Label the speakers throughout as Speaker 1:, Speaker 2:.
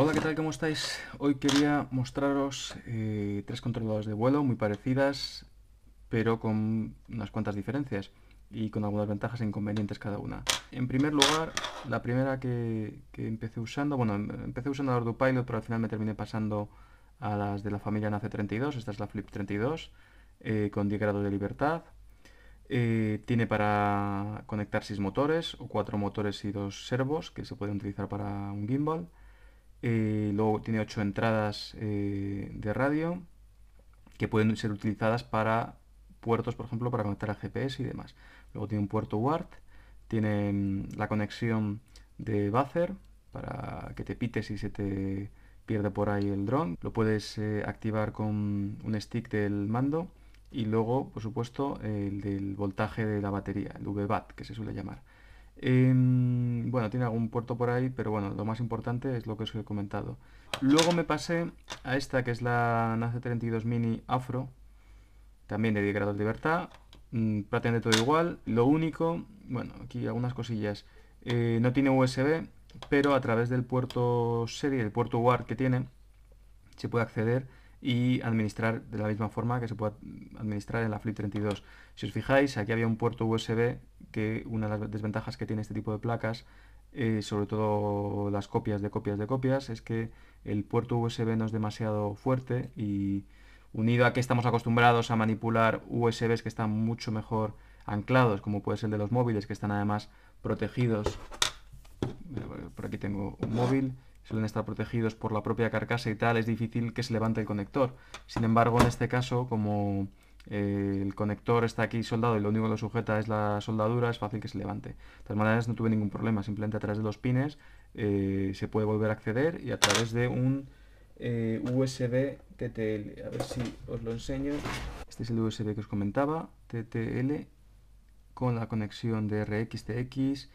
Speaker 1: Hola, ¿qué tal? ¿Cómo estáis? Hoy quería mostraros eh, tres controladores de vuelo muy parecidas, pero con unas cuantas diferencias y con algunas ventajas e inconvenientes cada una. En primer lugar, la primera que, empecé usando, bueno, em, empecé usando la Ordupilot, pero al final me terminé pasando a las de la familia Nace 32, esta es la Flip 32, eh, con 10 grados de libertad. Eh, tiene para conectar 6 motores o 4 motores y 2 servos que se pueden utilizar para un gimbal. Eh, luego tiene ocho entradas eh, de radio que pueden ser utilizadas para puertos, por ejemplo, para conectar a GPS y demás. Luego tiene un puerto UART, tiene mm, la conexión de buzzer para que te pite si se te pierde por ahí el dron. Lo puedes eh, activar con un stick del mando y luego, por supuesto, el del voltaje de la batería, el VBAT, que se suele llamar bueno, tiene algún puerto por ahí, pero bueno, lo más importante es lo que os he comentado. Luego me pasé a esta que es la NAC 32 Mini Afro, también de 10 grados de libertad, mm, prácticamente todo igual. Lo único, bueno, aquí algunas cosillas, eh, no tiene USB, pero a través del puerto serie, el puerto UART que tiene, se puede acceder y administrar de la misma forma que se puede administrar en la Flip 32. Si os fijáis, aquí había un puerto USB que una de las desventajas que tiene este tipo de placas, eh, sobre todo las copias de copias de copias, es que el puerto USB no es demasiado fuerte y unido a que estamos acostumbrados a manipular USBs que están mucho mejor anclados, como puede ser el de los móviles, que están además protegidos. Por aquí tengo un móvil, suelen estar protegidos por la propia carcasa y tal, es difícil que se levante el conector. Sin embargo, en este caso, como eh, el conector está aquí soldado y lo único que lo sujeta es la soldadura, es fácil que se levante. De todas maneras no tuve ningún problema, simplemente a través de los pines eh, se puede volver a acceder y a través de un eh, USB TTL. A ver si os lo enseño. Este es el USB que os comentaba, TTL, con la conexión de RXTX,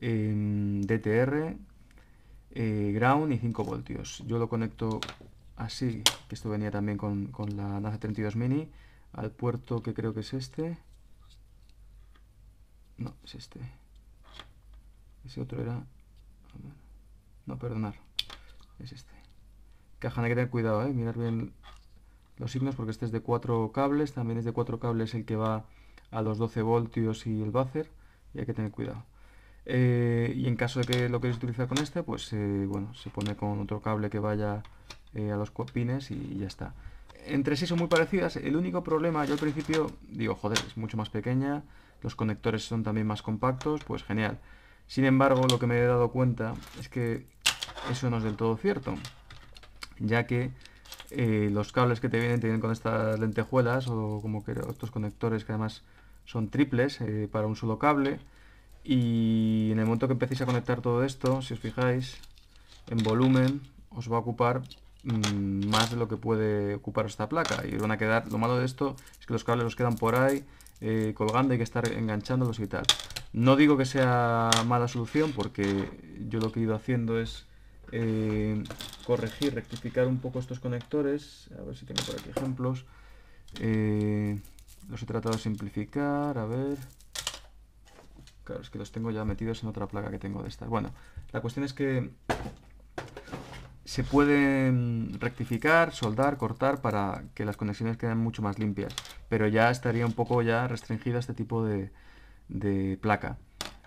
Speaker 1: em, DTR, ground y 5 voltios. Yo lo conecto así, que esto venía también con, con la NASA 32 Mini, al puerto que creo que es este. No, es este. Ese otro era... No, perdonar. Es este. Caja, hay que tener cuidado, ¿eh? Mirar bien los signos porque este es de cuatro cables. También es de cuatro cables el que va a los 12 voltios y el buzzer. Y hay que tener cuidado. Eh, y en caso de que lo queréis utilizar con este, pues eh, bueno, se pone con otro cable que vaya a los pines y ya está entre sí son muy parecidas. El único problema, yo al principio digo, joder, es mucho más pequeña, los conectores son también más compactos, pues genial. Sin embargo, lo que me he dado cuenta es que eso no es del todo cierto, ya que eh, los cables que te vienen, te vienen con estas lentejuelas o como que estos conectores que además son triples eh, para un solo cable. Y en el momento que empecéis a conectar todo esto, si os fijáis, en volumen os va a ocupar Mm, más de lo que puede ocupar esta placa. Y van a quedar, lo malo de esto es que los cables los quedan por ahí eh, colgando, hay que estar enganchándolos y tal. No digo que sea mala solución porque yo lo que he ido haciendo es eh, corregir, rectificar un poco estos conectores. A ver si tengo por aquí ejemplos. Eh, los he tratado de simplificar, a ver... Claro, es que los tengo ya metidos en otra placa que tengo de estas. Bueno, la cuestión es que se pueden mm, rectificar, soldar, cortar para que las conexiones queden mucho más limpias. Pero ya estaría un poco ya restringida este tipo de, placa.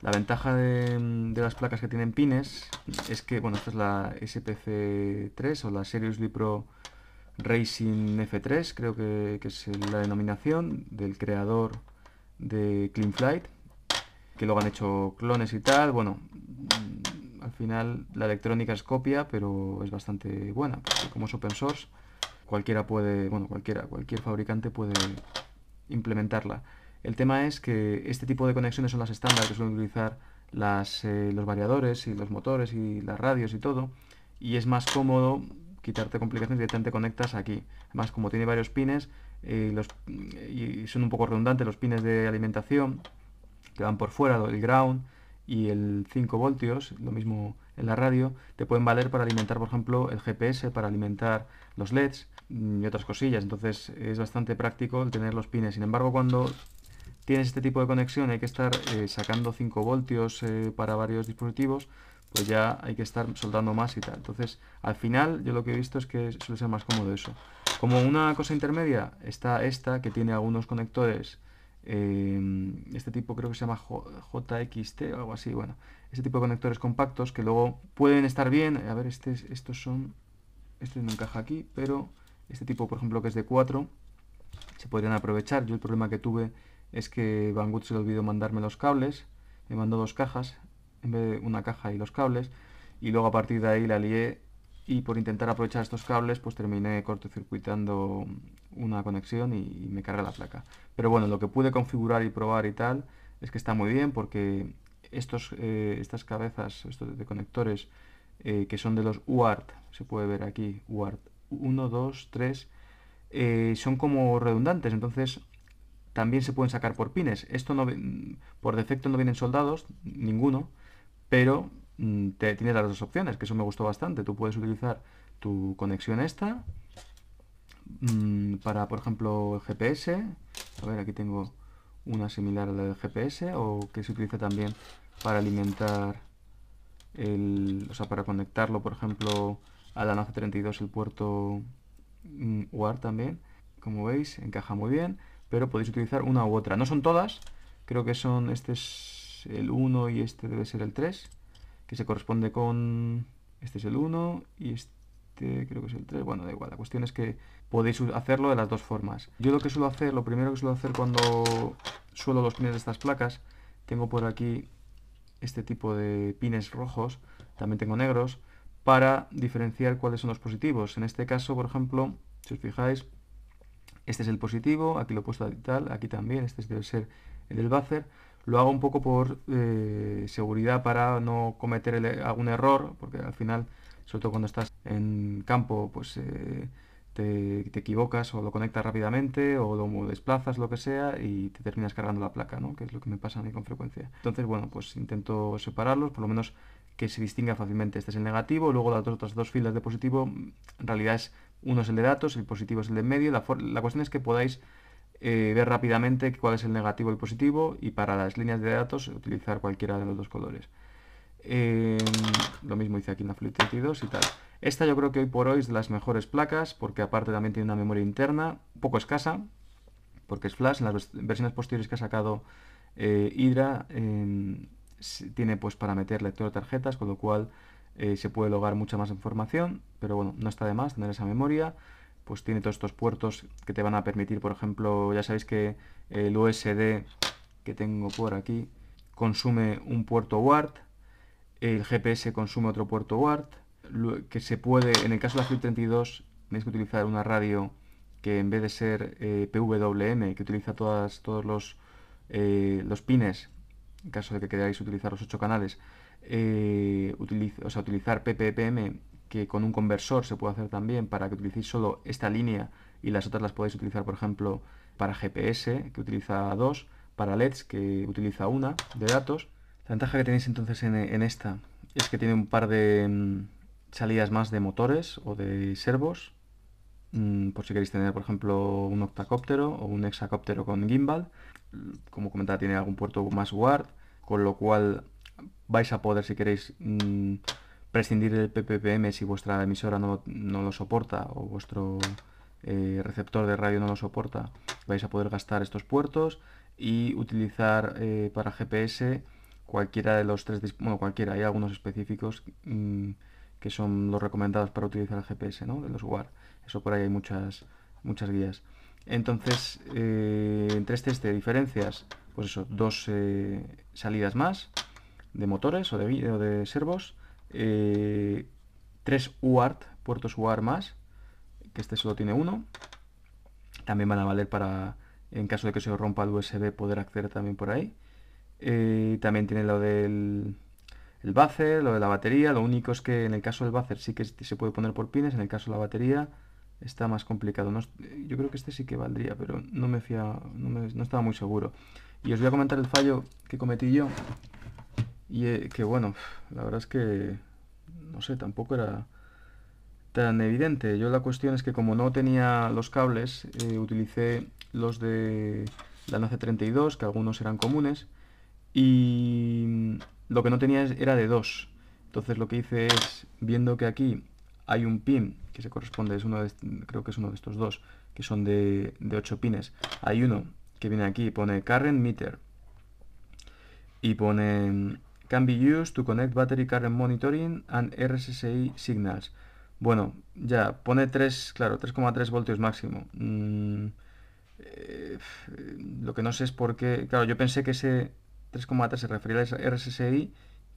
Speaker 1: La ventaja mm, de, las placas que tienen pines es que, bueno, esta es la SPC3 o la Series Lipro Racing F3, creo que, que es la denominación del creador de Clean Flight, que luego han hecho clones y tal. Bueno, al final la electrónica es copia, pero es bastante buena, como es open source, cualquiera puede, bueno, cualquiera, cualquier fabricante puede implementarla. El tema es que este tipo de conexiones son las estándar que suelen utilizar las, eh, los variadores y los motores y las radios y todo, y es más cómodo quitarte complicaciones y directamente conectas aquí. Además, como tiene varios pines, eh, los, y son un poco redundantes los pines de alimentación, que van por fuera, del ground, y el 5 voltios, lo mismo en la radio, te pueden valer para alimentar, por ejemplo, el GPS, para alimentar los LEDs mm, y otras cosillas. Entonces es bastante práctico el tener los pines. Sin embargo, cuando tienes este tipo de conexión hay que estar eh, sacando 5 voltios eh, para varios dispositivos, pues ya hay que estar soldando más y tal. Entonces, al final, yo lo que he visto es que suele ser más cómodo eso. Como una cosa intermedia está esta, que tiene algunos conectores Em, este tipo creo que se llama JXT o algo así, bueno, este tipo de conectores compactos que luego pueden estar bien, a ver, este, estos son, este no encaja aquí, pero este tipo, por ejemplo, que es de 4, se podrían aprovechar. Yo el problema que tuve es que Banggood se le olvidó mandarme los cables, me mandó dos cajas, en vez de una caja y los cables, y luego a partir de ahí la lié y por intentar aprovechar estos cables pues terminé cortocircuitando una conexión y, me carga la placa. Pero bueno, lo que pude configurar y probar y tal es que está muy bien porque estos, eh, estas cabezas de conectores eh, que son de los UART, se puede ver aquí, UART 1, 2, 3, son como redundantes, entonces también se pueden sacar por pines. Esto no, por defecto no vienen soldados, ninguno, pero Mm, te, tienes las dos opciones, que eso me gustó bastante. Tú puedes utilizar tu conexión esta mm, para, por ejemplo, el GPS. A ver, aquí tengo una similar a la del GPS o que se utiliza también para alimentar el, o sea, para conectarlo, por ejemplo, a la NASA 32, el puerto mm, UART también. Como veis, encaja muy bien, pero podéis utilizar una u otra. No son todas, creo que son, este es el 1 y este debe ser el 3 que se corresponde con... Este es el 1 y este creo que es el 3. Bueno, da igual. La cuestión es que podéis hacerlo de las dos formas. Yo lo que suelo hacer, lo primero que suelo hacer cuando suelo los pines de estas placas, tengo por aquí este tipo de pines rojos, también tengo negros, para diferenciar cuáles son los positivos. En este caso, por ejemplo, si os fijáis, este es el positivo, aquí lo he puesto tal, aquí también, este debe ser el del buzzer. Lo hago un poco por eh, seguridad para no cometer algún error, porque al final, sobre todo cuando estás en campo, pues eh, te, equivocas o lo conectas rápidamente o lo desplazas, lo que sea, y te terminas cargando la placa, ¿no? que es lo que me pasa a mí con frecuencia. Entonces, bueno, pues intento separarlos, por lo menos que se distinga fácilmente. Este es el negativo, luego las otras dos filas de positivo, en realidad es uno es el de datos, el positivo es el de medio. la cuestión es que podáis eh, ver rápidamente cuál es el negativo y el positivo y para las líneas de datos utilizar cualquiera de los dos colores. Em, lo mismo hice aquí en la Fluid 32 y tal. Esta yo creo que hoy por hoy es de las mejores placas porque aparte también tiene una memoria interna, poco escasa, porque es flash. En las versiones posteriores que ha sacado eh, Hydra em, tiene pues para meter lector de tarjetas, con lo cual eh, se puede lograr mucha más información, pero bueno, no está de más tener esa memoria pues tiene todos estos puertos que te van a permitir, por ejemplo, ya sabéis que el USD que tengo por aquí consume un puerto WART, el GPS consume otro puerto WART, que se puede, en el caso de la FIP32, tenéis que utilizar una radio que en vez de ser eh, PWM, que utiliza todas, todos los, eh, los pines, en caso de que queráis utilizar los ocho canales, eh, o sea, utilizar PPPM que con un conversor se puede hacer también para que utilicéis solo esta línea y las otras las podéis utilizar, por ejemplo, para GPS, que utiliza dos, para LEDs, que utiliza una de datos. La ventaja que tenéis entonces en, esta es que tiene un par de mm, salidas más de motores o de servos, mm, por si queréis tener, por ejemplo, un octacóptero o un hexacóptero con gimbal. Como comentaba, tiene algún puerto más guard, con lo cual vais a poder, si queréis, mm, prescindir del PPPM si vuestra emisora no, lo soporta o vuestro eh, receptor de radio no lo soporta, vais a poder gastar estos puertos y utilizar eh, para GPS cualquiera de los tres, bueno, cualquiera, hay algunos específicos mm, que son los recomendados para utilizar el GPS, ¿no? De los WAR. Eso por ahí hay muchas, muchas guías. Entonces, eh, entre este, este diferencias, pues eso, dos salidas más de motores o de, o de servos 3 eh, UART, puertos UART más, que este solo tiene uno. También van a valer para, en caso de que se rompa el USB, poder acceder también por ahí. Eh, también tiene lo del el buzzer, lo de la batería. Lo único es que en el caso del buzzer sí que se puede poner por pines, en el caso de la batería está más complicado. yo creo que este sí que valdría, pero no me fía, no, no estaba muy seguro. Y os voy a comentar el fallo que cometí yo, y eh, que bueno, la verdad es que, no sé, tampoco era tan evidente. Yo la cuestión es que como no tenía los cables, eh, utilicé los de la NACE 32, que algunos eran comunes, y lo que no tenía era de dos Entonces lo que hice es, viendo que aquí hay un pin que se corresponde, es uno de, creo que es uno de estos dos, que son de, de 8 pines. Hay uno que viene aquí, pone current meter y pone can be used to connect battery current monitoring and RSSI signals. Bueno, ya, pone 3, claro, 3,3 voltios máximo. Mm, eh, lo que no sé es por qué, claro, yo pensé que ese 3,3 se refería ese RSSI,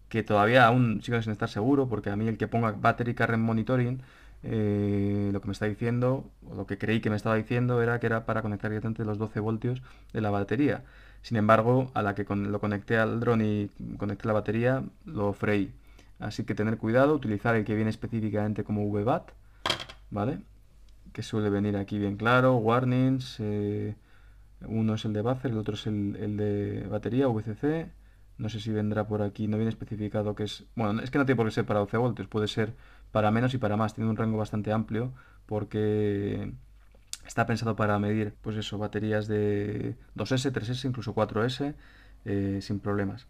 Speaker 1: que todavía aún siguen sin estar seguro, porque a mí el que ponga battery current monitoring eh, lo que me está diciendo, o lo que creí que me estaba diciendo, era que era para conectar directamente los 12 voltios de la batería. Sin embargo, a la que lo conecté al dron y conecté la batería, lo freí. Así que tener cuidado, utilizar el que viene específicamente como VBAT, ¿vale? Que suele venir aquí bien claro, warnings, eh, uno es el de buffer, el otro es el, el de batería, VCC, no sé si vendrá por aquí, no viene especificado que es... Bueno, es que no tiene por qué ser para 12 voltios, puede ser para menos y para más. Tiene un rango bastante amplio porque está pensado para medir, pues eso, baterías de 2S, 3S, incluso 4S, eh, sin problemas.